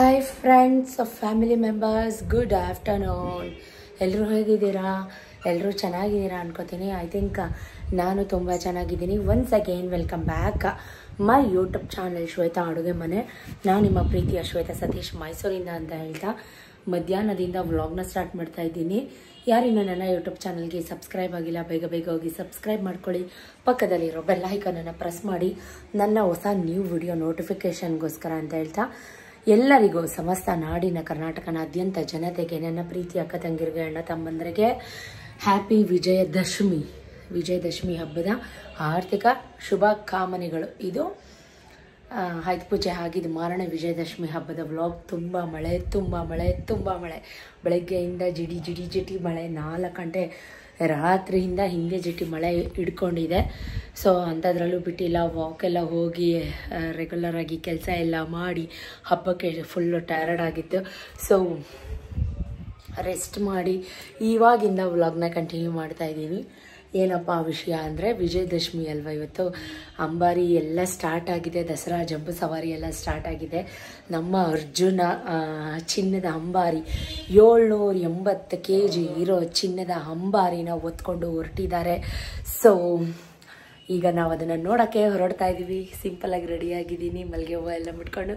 hi friends family members good afternoon ಎಲ್ಲರೂ ಹೇಗಿದ್ದೀರಾ ಎಲ್ಲರೂ ಚೆನ್ನಾಗಿದ್ದೀರಾ ಅನ್ಕೋತೀನಿ ಐ ಥಿಂಕ್ uh, ನಾನು ತುಂಬ ಚೆನ್ನಾಗಿದ್ದೀನಿ once again welcome back my YouTube channel Shweta ಅಡುಗೆ ಮನೆ ನಾನು ನಿಮ್ಮ ಪ್ರೀತಿಯ ಶ್ವೇತಾ ಸತೀಶ್ ಮೈಸೂರಿಂದ ಅಂತ ಹೇಳ್ತಾ ಮಧ್ಯಾಹ್ನದಿಂದ ವ್ಲಾಗ್ನ ಸ್ಟಾರ್ಟ್ ಮಾಡ್ತಾ ಇದ್ದೀನಿ ಯಾರಿನ್ನೂ ನನ್ನ ಯೂಟ್ಯೂಬ್ ಚಾನಲ್ಗೆ ಸಬ್ಸ್ಕ್ರೈಬ್ ಆಗಿಲ್ಲ ಬೇಗ ಬೇಗ ಹೋಗಿ ಸಬ್ಸ್ಕ್ರೈಬ್ ಮಾಡ್ಕೊಳ್ಳಿ ಪಕ್ಕದಲ್ಲಿರೋ ಬೆಲ್ಲೈಕನನ್ನು ಪ್ರೆಸ್ ಮಾಡಿ ನನ್ನ ಹೊಸ ನ್ಯೂ ವಿಡಿಯೋ ನೋಟಿಫಿಕೇಷನ್ಗೋಸ್ಕರ ಅಂತ ಹೇಳ್ತಾ ಎಲ್ಲರಿಗೂ ಸಮಸ್ತ ನಾಡಿನ ಕರ್ನಾಟಕನಾದ್ಯಂತ ಜನತೆಗೆ ನನ್ನ ಪ್ರೀತಿ ಅಕ್ಕ ತಂಗಿರಿಗೆ ಅಣ್ಣ ತಮ್ಮಂದರಿಗೆ ಹ್ಯಾಪಿ ವಿಜಯದಶಮಿ ವಿಜಯದಶಮಿ ಹಬ್ಬದ ಆರ್ಥಿಕ ಶುಭ ಕಾಮನೆಗಳು ಇದು ಹೈದ್ ಪೂಜೆ ಆಗಿದ್ದು ಮಾರಣ ವಿಜಯದಶಮಿ ಹಬ್ಬದ ವ್ಲಾಗ್ ತುಂಬ ಮಳೆ ತುಂಬ ಮಳೆ ತುಂಬ ಮಳೆ ಬೆಳಗ್ಗೆಯಿಂದ ಜಿಡಿ ಜಿಡಿ ಜಿಡಿ ಮಳೆ ನಾಲ್ಕು ಗಂಟೆ ರಾತ್ರಿಯಿಂದ ಹಿಂಗೆ ಜಿಟ್ಟಿ ಮಳೆ ಹಿಡ್ಕೊಂಡಿದೆ ಸೊ ಅಂಥದ್ರಲ್ಲೂ ಬಿಟ್ಟಿಲ್ಲ ವಾಕೆಲ್ಲ ಹೋಗಿ ರೆಗ್ಯುಲರಾಗಿ ಕೆಲಸ ಎಲ್ಲ ಮಾಡಿ ಹಬ್ಬಕ್ಕೆ ಫುಲ್ಲು ಟಯರ್ಡ್ ಆಗಿತ್ತು ಸೊ ರೆಸ್ಟ್ ಮಾಡಿ ಇವಾಗಿಂದ ವ್ಲಾಗ್ನ ಕಂಟಿನ್ಯೂ ಮಾಡ್ತಾ ಏನಪ್ಪ ಆ ವಿಷಯ ಅಂದರೆ ವಿಜಯದಶಮಿ ಅಲ್ವಾ ಇವತ್ತು ಅಂಬಾರಿ ಎಲ್ಲ ಸ್ಟಾರ್ಟ್ ಆಗಿದೆ ದಸರಾ ಜಂಬು ಸವಾರಿ ಎಲ್ಲ ಸ್ಟಾರ್ಟ್ ಆಗಿದೆ ನಮ್ಮ ಅರ್ಜುನ ಚಿನ್ನದ ಅಂಬಾರಿ ಏಳ್ನೂರ ಎಂಬತ್ತು ಕೆ ಜಿ ಇರೋ ಚಿನ್ನದ ಅಂಬಾರಿನ ಹೊತ್ಕೊಂಡು ಹೊರಟಿದ್ದಾರೆ ಸೊ ಈಗ ನಾವು ಅದನ್ನು ನೋಡೋಕ್ಕೆ ಹೊರಡ್ತಾ ಇದ್ದೀವಿ ಸಿಂಪಲಾಗಿ ರೆಡಿಯಾಗಿದ್ದೀನಿ ಮಲ್ಲಿಗೆ ಹೂವು ಎಲ್ಲ ಮುಟ್ಕೊಂಡು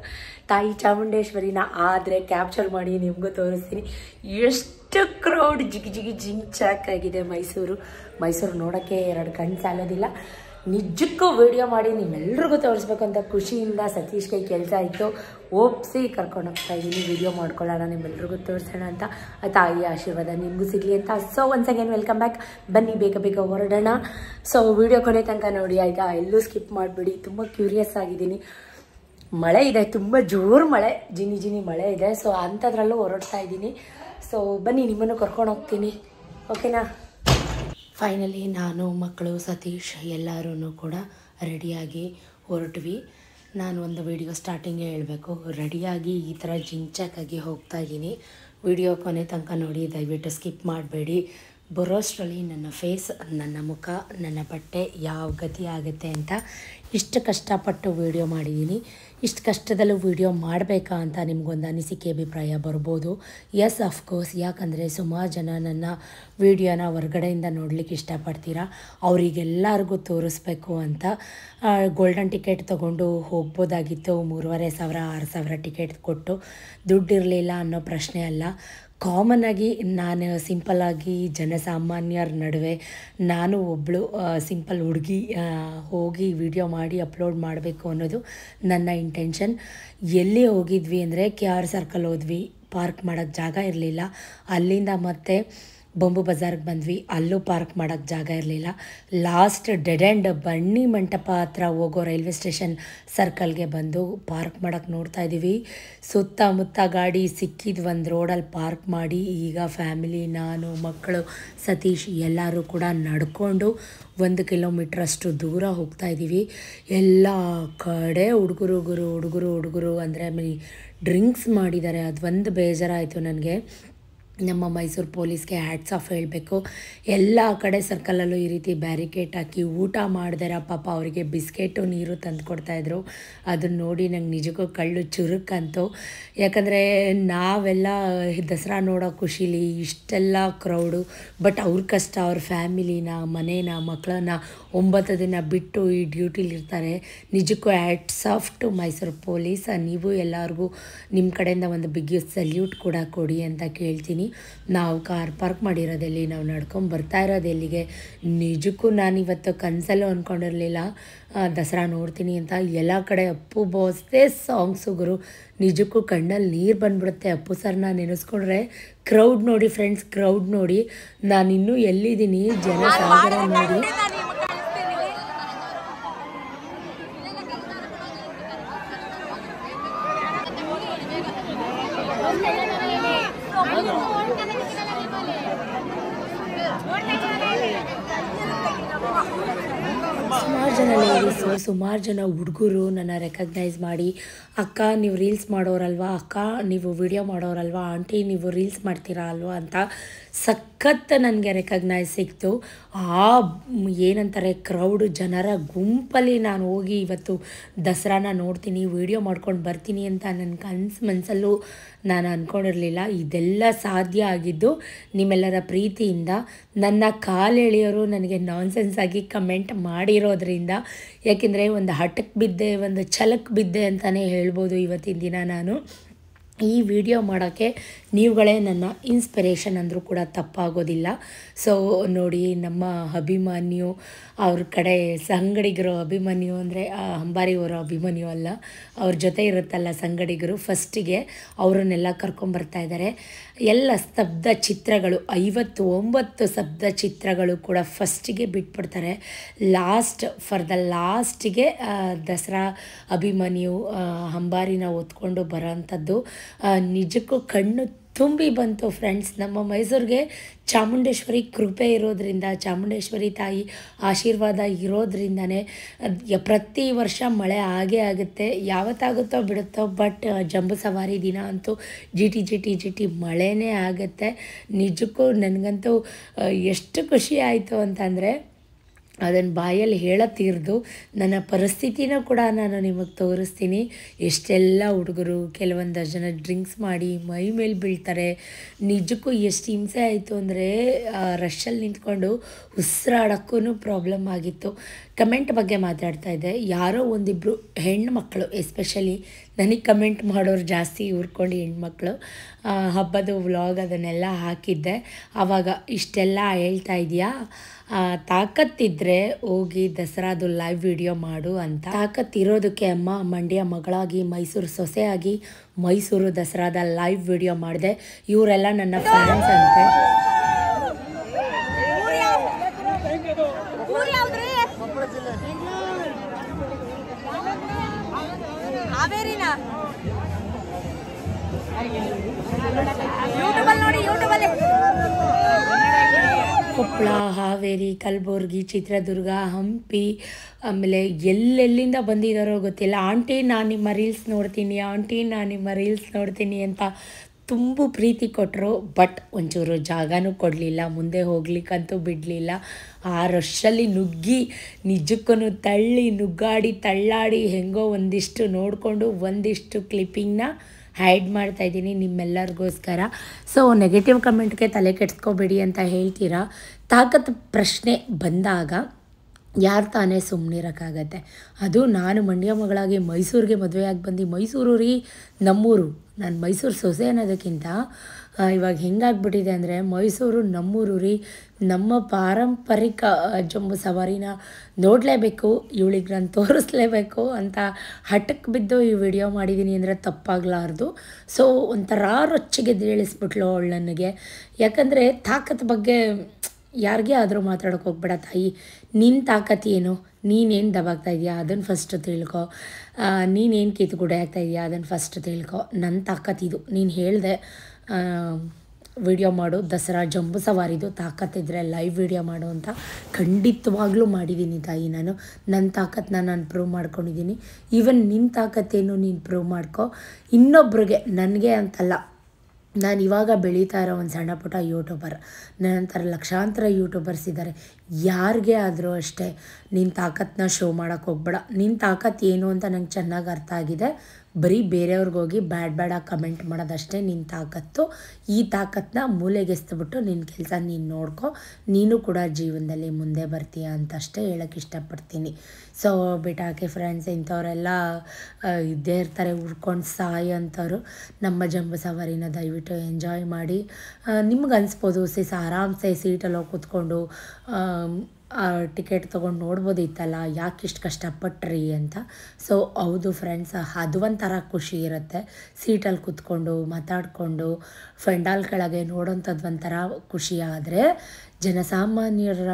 ತಾಯಿ ಚಾಮುಂಡೇಶ್ವರಿನ ಆದರೆ ಕ್ಯಾಪ್ಚರ್ ಮಾಡಿ ನಿಮಗೂ ತೋರಿಸ್ತೀನಿ ಎಷ್ಟು ಕ್ರೌಡ್ ಜಿಗಿ ಜಿಗಿ ಆಗಿದೆ ಮೈಸೂರು ಮೈಸೂರು ನೋಡೋಕ್ಕೆ ಎರಡು ಕಣ್ಣು ಸಾಲೋದಿಲ್ಲ ನಿಜಕ್ಕೂ ವಿಡಿಯೋ ಮಾಡಿ ನಿಮ್ಮೆಲ್ರಿಗೂ ತೋರಿಸ್ಬೇಕಂತ ಖುಷಿಯಿಂದ ಸತೀಶ್ ಕೈ ಕೆಲಸ ಇತ್ತು ಒಪ್ಸಿ ಕರ್ಕೊಂಡು ಹೋಗ್ತಾ ಇದ್ದೀನಿ ವಿಡಿಯೋ ಮಾಡ್ಕೊಳ್ಳೋಣ ನಿಮ್ಮೆಲ್ರಿಗೂ ತೋರಿಸೋಣ ಅಂತ ಆ ತಾಯಿಯ ಆಶೀರ್ವಾದ ನಿಮಗೂ ಸಿಗಲಿ ಅಂತ so once again welcome back ಬನ್ನಿ ಬೇಗ ಬೇಗ ಹೊರಡೋಣ ಸೊ ವಿಡಿಯೋ ಕೊನೆ ತನಕ ನೋಡಿ ಆಯಿತಾ ಎಲ್ಲೂ ಸ್ಕಿಪ್ ಮಾಡಿಬಿಡಿ ತುಂಬ ಕ್ಯೂರಿಯಸ್ ಆಗಿದ್ದೀನಿ ಮಳೆ ಇದೆ ತುಂಬ ಜೋರು ಮಳೆ ಜಿನಿ ಜಿನಿ ಮಳೆ ಇದೆ ಸೊ ಅಂಥದ್ರಲ್ಲೂ ಹೊರಡ್ತಾ ಇದ್ದೀನಿ ಸೊ ಬನ್ನಿ ನಿಮ್ಮನ್ನು ಕರ್ಕೊಂಡು ಹೋಗ್ತೀನಿ ಓಕೆನಾ ಫೈನಲಿ ನಾನು ಮಕ್ಕಳು ಸತೀಶ್ ಎಲ್ಲರೂ ಕೂಡ ರೆಡಿಯಾಗಿ ಹೊರಟ್ವಿ ನಾನು ಒಂದು ವಿಡಿಯೋ ಸ್ಟಾರ್ಟಿಂಗೇ ಹೇಳಬೇಕು ರೆಡಿಯಾಗಿ ಈ ಥರ ಜಿಂಚಾಕಾಗಿ ಹೋಗ್ತಾಯಿದ್ದೀನಿ ವಿಡಿಯೋ ಕೊನೆ ತನಕ ನೋಡಿ ದಯವಿಟ್ಟು ಸ್ಕಿಪ್ ಮಾಡಬೇಡಿ ಬರೋಷ್ಟರಲ್ಲಿ ನನ್ನ ಫೇಸ್ ನನ್ನ ಮುಖ ನನ್ನ ಬಟ್ಟೆ ಯಾವ ಗತಿ ಆಗುತ್ತೆ ಅಂತ ಇಷ್ಟು ಕಷ್ಟಪಟ್ಟು ವೀಡಿಯೋ ಮಾಡಿದ್ದೀನಿ ಇಷ್ಟು ಕಷ್ಟದಲ್ಲೂ ವೀಡಿಯೋ ಮಾಡಬೇಕಾ ಅಂತ ನಿಮಗೊಂದು ಅನಿಸಿಕೆ ಅಭಿಪ್ರಾಯ ಬರ್ಬೋದು ಎಸ್ ಕೋರ್ಸ್ ಯಾಕಂದರೆ ಸುಮಾರು ಜನ ನನ್ನ ವೀಡಿಯೋನ ಹೊರಗಡೆಯಿಂದ ನೋಡಲಿಕ್ಕೆ ಇಷ್ಟಪಡ್ತೀರಾ ಅವರಿಗೆಲ್ಲರಿಗೂ ತೋರಿಸ್ಬೇಕು ಅಂತ ಗೋಲ್ಡನ್ ಟಿಕೆಟ್ ತೊಗೊಂಡು ಹೋಗ್ಬೋದಾಗಿತ್ತು ಮೂರುವರೆ ಸಾವಿರ ಆರು ಸಾವಿರ ಟಿಕೆಟ್ ಕೊಟ್ಟು ದುಡ್ಡಿರಲಿಲ್ಲ ಅನ್ನೋ ಪ್ರಶ್ನೆ ಅಲ್ಲ ಕಾಮನ್ ಆಗಿ ನಾನು ಸಿಂಪಲ್ಲಾಗಿ ಜನಸಾಮಾನ್ಯರ ನಡುವೆ ನಾನು ಒಬ್ಬಳು ಸಿಂಪಲ್ ಹುಡುಗಿ ಹೋಗಿ ವಿಡಿಯೋ ಮಾಡಿ ಅಪ್ಲೋಡ್ ಮಾಡಬೇಕು ಅನ್ನೋದು ನನ್ನ ಇಂಟೆನ್ಷನ್ ಎಲ್ಲಿ ಹೋಗಿದ್ವಿ ಅಂದರೆ ಕೆ ಆರ್ ಸರ್ಕಲ್ ಹೋದ್ವಿ ಪಾರ್ಕ್ ಮಾಡೋಕ್ಕೆ ಜಾಗ ಇರಲಿಲ್ಲ ಅಲ್ಲಿಂದ ಮತ್ತೆ ಬೊಂಬು ಬಜಾರ್ಗೆ ಬಂದ್ವಿ ಅಲ್ಲೂ ಪಾರ್ಕ್ ಮಾಡೋಕ್ಕೆ ಜಾಗ ಇರಲಿಲ್ಲ ಲಾಸ್ಟ್ ಡೆಡ್ ಆ್ಯಂಡ್ ಬನ್ನಿ ಮಂಟಪ ಹತ್ರ ಹೋಗೋ ರೈಲ್ವೆ ಸ್ಟೇಷನ್ ಸರ್ಕಲ್ಗೆ ಬಂದು ಪಾರ್ಕ್ ಮಾಡೋಕ್ಕೆ ನೋಡ್ತಾ ಇದ್ದೀವಿ ಸುತ್ತಮುತ್ತ ಗಾಡಿ ಸಿಕ್ಕಿದ್ದು ಒಂದು ರೋಡಲ್ಲಿ ಪಾರ್ಕ್ ಮಾಡಿ ಈಗ ಫ್ಯಾಮಿಲಿ ನಾನು ಮಕ್ಕಳು ಸತೀಶ್ ಎಲ್ಲರೂ ಕೂಡ ನಡ್ಕೊಂಡು ಒಂದು ಕಿಲೋಮೀಟ್ರಷ್ಟು ದೂರ ಹೋಗ್ತಾ ಇದ್ದೀವಿ ಎಲ್ಲ ಕಡೆ ಹುಡುಗರು ಹುಡುಗರು ಹುಡುಗರು ಹುಡುಗರು ಅಂದರೆ ಡ್ರಿಂಕ್ಸ್ ಮಾಡಿದ್ದಾರೆ ಅದು ಒಂದು ಬೇಜಾರಾಯಿತು ನನಗೆ ನಮ್ಮ ಮೈಸೂರು ಪೊಲೀಸ್ಗೆ ಹ್ಯಾಟ್ಸ್ ಆಫ್ ಹೇಳಬೇಕು ಎಲ್ಲ ಕಡೆ ಸರ್ಕಲಲ್ಲೂ ಈ ರೀತಿ ಬ್ಯಾರಿಕೇಡ್ ಹಾಕಿ ಊಟ ಮಾಡಿದಾರ ಪಾಪ ಅವರಿಗೆ ಬಿಸ್ಕೆಟು ನೀರು ತಂದು ಕೊಡ್ತಾಯಿದ್ರು ಅದನ್ನು ನೋಡಿ ನಂಗೆ ನಿಜಕ್ಕೂ ಕಳ್ಳು ಚುರುಕಂತು ಯಾಕಂದರೆ ನಾವೆಲ್ಲ ದಸರಾ ನೋಡೋ ಖುಷಿಲಿ ಇಷ್ಟೆಲ್ಲ ಕ್ರೌಡು ಬಟ್ ಅವ್ರ ಕಷ್ಟ ಅವ್ರ ಫ್ಯಾಮಿಲಿನ ಮನೇನ ಮಕ್ಕಳನ್ನ ಒಂಬತ್ತು ದಿನ ಬಿಟ್ಟು ಈ ಇರ್ತಾರೆ ನಿಜಕ್ಕೂ hats off to Mysuru police ನೀವು ಎಲ್ಲರಿಗೂ ನಿಮ್ಮ ಕಡೆಯಿಂದ ಒಂದು ಬಿಗ್ಗೆಸ್ಟ್ ಸಲ್ಯೂಟ್ ಕೂಡ ಕೊಡಿ ಅಂತ ಕೇಳ್ತೀನಿ ನಾವು ಕಾರ್ ಪಾರ್ಕ್ ಮಾಡಿರೋದೆಲ್ಲಿ ನಾವು ನಡ್ಕೊಂಡು ಬರ್ತಾ ಎಲ್ಲಿಗೆ ನಿಜಕ್ಕೂ ನಾನಿವತ್ತು ಕನಸಲ್ಲೂ ಅಂದ್ಕೊಂಡಿರಲಿಲ್ಲ ದಸರಾ ನೋಡ್ತೀನಿ ಅಂತ ಎಲ್ಲ ಕಡೆ ಅಪ್ಪು ಬೋಸ್ದೆ ಸಾಂಗ್ಸ್ ಗುರು ನಿಜಕ್ಕೂ ಕಣ್ಣಲ್ಲಿ ನೀರು ಬಂದ್ಬಿಡುತ್ತೆ ಅಪ್ಪು ಸರ್ನ ನೆನೆಸ್ಕೊಂಡ್ರೆ ಕ್ರೌಡ್ ನೋಡಿ ಫ್ರೆಂಡ್ಸ್ ಕ್ರೌಡ್ ನೋಡಿ ನಾನಿನ್ನೂ ಎಲ್ಲಿದ್ದೀನಿ ಜನ ಸಾಗರ ನೋಡಿ ಸುಮಾರು ಜನ ಲೇಡೀಸ್ ಸುಮಾರು ಜನ ಹುಡುಗರು ನನ್ನ ರೆಕಗ್ನೈಸ್ ಮಾಡಿ ಅಕ್ಕ ನೀವು ರೀಲ್ಸ್ ಮಾಡೋರಲ್ವಾ ಅಕ್ಕ ನೀವು ವಿಡಿಯೋ ಮಾಡೋರಲ್ವಾ ಆಂಟಿ ನೀವು ರೀಲ್ಸ್ ಮಾಡ್ತೀರಾ ಅಲ್ವಾ ಅಂತ ಸಖತ್ ನನಗೆ ರೆಕಗ್ನೈಸ್ ಸಿಕ್ತು ಆ ಏನಂತಾರೆ ಕ್ರೌಡ್ ಜನರ ಗುಂಪಲ್ಲಿ ನಾನು ಹೋಗಿ ಇವತ್ತು ದಸರಾನ ನೋಡ್ತೀನಿ ವಿಡಿಯೋ ಮಾಡ್ಕೊಂಡು ಬರ್ತೀನಿ ಅಂತ ನನ್ನ ಕನ್ಸು ಮನಸ್ಸಲ್ಲೂ ನಾನು ಅಂದ್ಕೊಂಡಿರಲಿಲ್ಲ ಇದೆಲ್ಲ ಸಾಧ್ಯ ಆಗಿದ್ದು ನಿಮ್ಮೆಲ್ಲರ ಪ್ರೀತಿಯಿಂದ ನನ್ನ ಕಾಲೆಳೆಯೋರು ನನಗೆ ನಾನ್ಸೆನ್ಸ್ ಆಗಿ ಕಮೆಂಟ್ ಮಾಡಿರೋದ್ರಿಂದ ಯಾಕೆಂದರೆ ಒಂದು ಹಠಕ್ಕೆ ಬಿದ್ದೆ ಒಂದು ಛಲಕ್ಕೆ ಬಿದ್ದೆ ಅಂತಲೇ ಹೇಳ್ಬೋದು ಇವತ್ತಿನ ದಿನ ನಾನು ಈ ವಿಡಿಯೋ ಮಾಡೋಕ್ಕೆ ನೀವುಗಳೇ ನನ್ನ ಇನ್ಸ್ಪಿರೇಷನ್ ಅಂದರೂ ಕೂಡ ತಪ್ಪಾಗೋದಿಲ್ಲ ಸೊ ನೋಡಿ ನಮ್ಮ ಅಭಿಮಾನ್ಯು ಅವ್ರ ಕಡೆ ಸಂಗಡಿಗರು ಅಭಿಮನ್ಯು ಅಂದರೆ ಅವರ ಅಭಿಮನ್ಯು ಅಲ್ಲ ಅವ್ರ ಜೊತೆ ಇರುತ್ತಲ್ಲ ಸಂಗಡಿಗರು ಫಸ್ಟಿಗೆ ಅವರನ್ನೆಲ್ಲ ಕರ್ಕೊಂಬರ್ತಾ ಇದ್ದಾರೆ ಎಲ್ಲ ಸ್ತಬ್ಧ ಚಿತ್ರಗಳು ಐವತ್ತು ಒಂಬತ್ತು ಸ್ತಬ್ಧ ಚಿತ್ರಗಳು ಕೂಡ ಫಸ್ಟಿಗೆ ಬಿಟ್ಬಿಡ್ತಾರೆ ಲಾಸ್ಟ್ ಫಾರ್ ದ ಲಾಸ್ಟಿಗೆ ದಸರಾ ಅಭಿಮನ್ಯು ಅಂಬಾರಿನ ಓದ್ಕೊಂಡು ಬರೋಂಥದ್ದು ನಿಜಕ್ಕೂ ಕಣ್ಣು ತುಂಬಿ ಬಂತು ಫ್ರೆಂಡ್ಸ್ ನಮ್ಮ ಮೈಸೂರಿಗೆ ಚಾಮುಂಡೇಶ್ವರಿ ಕೃಪೆ ಇರೋದರಿಂದ ಚಾಮುಂಡೇಶ್ವರಿ ತಾಯಿ ಆಶೀರ್ವಾದ ಇರೋದ್ರಿಂದನೇ ಪ್ರತಿ ವರ್ಷ ಮಳೆ ಆಗೇ ಆಗುತ್ತೆ ಯಾವತ್ತಾಗುತ್ತೋ ಬಿಡುತ್ತೋ ಬಟ್ ಜಂಬು ಸವಾರಿ ದಿನ ಅಂತೂ ಜಿಟಿ ಜಿಟಿ ಜಿಟಿ ಮಳೆನೇ ಆಗುತ್ತೆ ನಿಜಕ್ಕೂ ನನಗಂತೂ ಎಷ್ಟು ಖುಷಿ ಆಯಿತು ಅಂತಂದರೆ ಅದನ್ನು ಬಾಯಲ್ಲಿ ತೀರ್ದು ನನ್ನ ಪರಿಸ್ಥಿತಿನ ಕೂಡ ನಾನು ನಿಮಗೆ ತೋರಿಸ್ತೀನಿ ಎಷ್ಟೆಲ್ಲ ಹುಡುಗರು ಕೆಲವೊಂದು ಜನ ಡ್ರಿಂಕ್ಸ್ ಮಾಡಿ ಮೈ ಮೇಲೆ ಬೀಳ್ತಾರೆ ನಿಜಕ್ಕೂ ಎಷ್ಟು ಹಿಂಸೆ ಆಯಿತು ಅಂದರೆ ರಶಲ್ಲಿ ನಿಂತ್ಕೊಂಡು ಉಸಿರಾಡೋಕ್ಕೂ ಪ್ರಾಬ್ಲಮ್ ಆಗಿತ್ತು ಕಮೆಂಟ್ ಬಗ್ಗೆ ಮಾತಾಡ್ತಾ ಇದ್ದೆ ಯಾರೋ ಒಂದಿಬ್ಬರು ಹೆಣ್ಣು ಮಕ್ಕಳು ಎಸ್ಪೆಷಲಿ ನನಗೆ ಕಮೆಂಟ್ ಮಾಡೋರು ಜಾಸ್ತಿ ಉರ್ಕೊಂಡು ಹೆಣ್ಮಕ್ಳು ಹಬ್ಬದ ವ್ಲಾಗ್ ಅದನ್ನೆಲ್ಲ ಹಾಕಿದ್ದೆ ಆವಾಗ ಇಷ್ಟೆಲ್ಲ ಹೇಳ್ತಾ ಇದೆಯಾ ತಾಕತ್ತಿದ್ರೆ ಹೋಗಿ ದಸರಾದು ಲೈವ್ ವಿಡಿಯೋ ಮಾಡು ಅಂತ ತಾಕತ್ತಿರೋದಕ್ಕೆ ಅಮ್ಮ ಮಂಡ್ಯ ಮಗಳಾಗಿ ಮೈಸೂರು ಸೊಸೆಯಾಗಿ ಮೈಸೂರು ದಸರಾದ ಲೈವ್ ವಿಡಿಯೋ ಮಾಡಿದೆ ಇವರೆಲ್ಲ ನನ್ನ ಫ್ರೆಂಡ್ಸ್ ಅಂತೆ ಕೊಪ್ಪಳ ಹಾವೇರಿ ಕಲಬುರ್ಗಿ ಚಿತ್ರದುರ್ಗ ಹಂಪಿ ಆಮೇಲೆ ಎಲ್ಲೆಲ್ಲಿಂದ ಬಂದಿದ್ದಾರೋ ಗೊತ್ತಿಲ್ಲ ಆಂಟಿ ನಾನು ನಿಮ್ಮ ರೀಲ್ಸ್ ನೋಡ್ತೀನಿ ಆಂಟಿ ನಾನು ನಿಮ್ಮ ರೀಲ್ಸ್ ನೋಡ್ತೀನಿ ಅಂತ ತುಂಬ ಪ್ರೀತಿ ಕೊಟ್ಟರು ಬಟ್ ಒಂಚೂರು ಜಾಗನೂ ಕೊಡಲಿಲ್ಲ ಮುಂದೆ ಹೋಗ್ಲಿಕ್ಕಂತೂ ಬಿಡಲಿಲ್ಲ ಆ ರಶಲ್ಲಿ ನುಗ್ಗಿ ನಿಜಕ್ಕೂ ತಳ್ಳಿ ನುಗ್ಗಾಡಿ ತಳ್ಳಾಡಿ ಹೆಂಗೋ ಒಂದಿಷ್ಟು ನೋಡಿಕೊಂಡು ಒಂದಿಷ್ಟು ಕ್ಲಿಪ್ಪಿಂಗ್ನ ಹೈಡ್ ಮಾಡ್ತಾ ಇದ್ದೀನಿ ನಿಮ್ಮೆಲ್ಲರಿಗೋಸ್ಕರ ಸೊ ನೆಗೆಟಿವ್ ಕಮೆಂಟ್ಗೆ ತಲೆ ಕೆಡ್ಸ್ಕೋಬೇಡಿ ಅಂತ ಹೇಳ್ತೀರಾ ತಾಕತ್ ಪ್ರಶ್ನೆ ಬಂದಾಗ ಯಾರು ತಾನೇ ಸುಮ್ಮನಿರೋಕ್ಕಾಗತ್ತೆ ಅದು ನಾನು ಮಂಡ್ಯ ಮಗಳಾಗಿ ಮೈಸೂರಿಗೆ ಮದುವೆಯಾಗಿ ಬಂದು ಮೈಸೂರು ರೀ ನಮ್ಮೂರು ನಾನು ಮೈಸೂರು ಸೊಸೆ ಅನ್ನೋದಕ್ಕಿಂತ ಇವಾಗ ಹೆಂಗಾಗ್ಬಿಟ್ಟಿದೆ ಅಂದರೆ ಮೈಸೂರು ನಮ್ಮೂರು ರೀ ನಮ್ಮ ಪಾರಂಪರಿಕ ಜಂಬು ಸವಾರಿನ ನೋಡಲೇಬೇಕು ಇವಳಿಗೆ ನಾನು ತೋರಿಸ್ಲೇಬೇಕು ಅಂತ ಹಠಕ್ಕೆ ಬಿದ್ದು ಈ ವಿಡಿಯೋ ಮಾಡಿದ್ದೀನಿ ಅಂದರೆ ತಪ್ಪಾಗಲಾರ್ದು ಸೊ ಒಂಥರ ರೊಚ್ಚಿಗೆ ಇಳಿಸ್ಬಿಟ್ಲು ಅವಳು ನನಗೆ ಯಾಕಂದರೆ ತಾಕತ್ ಬಗ್ಗೆ ಯಾರಿಗೇ ಆದರೂ ಮಾತಾಡೋಕೆ ಹೋಗ್ಬೇಡ ತಾಯಿ ನಿನ್ನ ತಾಕತ್ ಏನು ನೀನೇನು ದಬಾಗ್ತಾ ಇದೆಯಾ ಅದನ್ನು ಫಸ್ಟ್ ತಿಳ್ಕೊ ನೀನೇನು ಕಿತ್ತು ಗುಡೆ ಆಗ್ತಾ ಇದೆಯಾ ಅದನ್ನು ಫಸ್ಟ್ ತಿಳ್ಕೊ ನನ್ನ ಇದು ನೀನು ಹೇಳಿದೆ ವಿಡಿಯೋ ಮಾಡು ದಸರಾ ಜಂಬು ಸವಾರಿದು ತಾಕತ್ತಿದ್ರೆ ಲೈವ್ ವಿಡಿಯೋ ಮಾಡು ಅಂತ ಖಂಡಿತವಾಗ್ಲೂ ಮಾಡಿದ್ದೀನಿ ತಾಯಿ ನಾನು ನನ್ನ ತಾಕತ್ತನ್ನ ನಾನು ಪ್ರೂವ್ ಮಾಡ್ಕೊಂಡಿದ್ದೀನಿ ಈವನ್ ನಿನ್ನ ತಾಕತ್ತೇನು ನೀನು ಪ್ರೂವ್ ಮಾಡ್ಕೊ ಇನ್ನೊಬ್ರಿಗೆ ನನಗೆ ಅಂತಲ್ಲ ನಾನು ಇವಾಗ ಬೆಳೀತಾ ಇರೋ ಒಂದು ಸಣ್ಣ ಪುಟ್ಟ ಯೂಟ್ಯೂಬರ್ ನಂತರ ಲಕ್ಷಾಂತರ ಯೂಟ್ಯೂಬರ್ಸ್ ಇದ್ದಾರೆ ಯಾರಿಗೆ ಆದರೂ ಅಷ್ಟೇ ನಿನ್ನ ತಾಕತ್ತನ್ನ ಶೋ ಮಾಡೋಕ್ಕೆ ಹೋಗ್ಬೇಡ ನಿನ್ನ ತಾಕತ್ತು ಏನು ಅಂತ ನಂಗೆ ಚೆನ್ನಾಗಿ ಅರ್ಥ ಆಗಿದೆ ಬರೀ ಬೇರೆಯವ್ರಿಗೋಗಿ ಬ್ಯಾಡ್ ಬ್ಯಾಡ ಕಮೆಂಟ್ ಮಾಡೋದಷ್ಟೇ ನಿನ್ನ ತಾಕತ್ತು ಈ ತಾಕತ್ತನ್ನ ಮೂಲೆಗೆಸ್ಬಿಟ್ಟು ನಿನ್ನ ಕೆಲಸ ನೀನು ನೋಡ್ಕೊ ನೀನು ಕೂಡ ಜೀವನದಲ್ಲಿ ಮುಂದೆ ಬರ್ತೀಯ ಅಂತಷ್ಟೇ ಹೇಳೋಕ್ಕೆ ಇಷ್ಟಪಡ್ತೀನಿ ಸೊ ಬಿಟಾಕೆ ಫ್ರೆಂಡ್ಸ್ ಇಂಥವರೆಲ್ಲ ಇದ್ದೇ ಇರ್ತಾರೆ ಉಡ್ಕೊಂಡು ಸಾಯಿ ಅಂಥವ್ರು ನಮ್ಮ ಜಂಬು ಸವಾರಿನ ದಯವಿಟ್ಟು ಎಂಜಾಯ್ ಮಾಡಿ ನಿಮ್ಗೆ ಅನಿಸ್ಬೋದು ಸೀಸ ಆರಾಮ್ಸೆ ಸೀಟಲ್ಲಿ ಹೋಗಿ ಕೂತ್ಕೊಂಡು ಟಿಕೆಟ್ ತೊಗೊಂಡು ನೋಡ್ಬೋದಿತ್ತಲ್ಲ ಯಾಕೆ ಇಷ್ಟು ಕಷ್ಟಪಟ್ರಿ ಅಂತ ಸೊ ಹೌದು ಫ್ರೆಂಡ್ಸ್ ಅದು ಒಂಥರ ಖುಷಿ ಇರುತ್ತೆ ಸೀಟಲ್ಲಿ ಕೂತ್ಕೊಂಡು ಮಾತಾಡಿಕೊಂಡು ಫೆಂಡಾಲ್ ಕೆಳಗೆ ನೋಡೋಂಥದ್ದು ಒಂಥರ ಖುಷಿ ಆದರೆ ಜನಸಾಮಾನ್ಯರ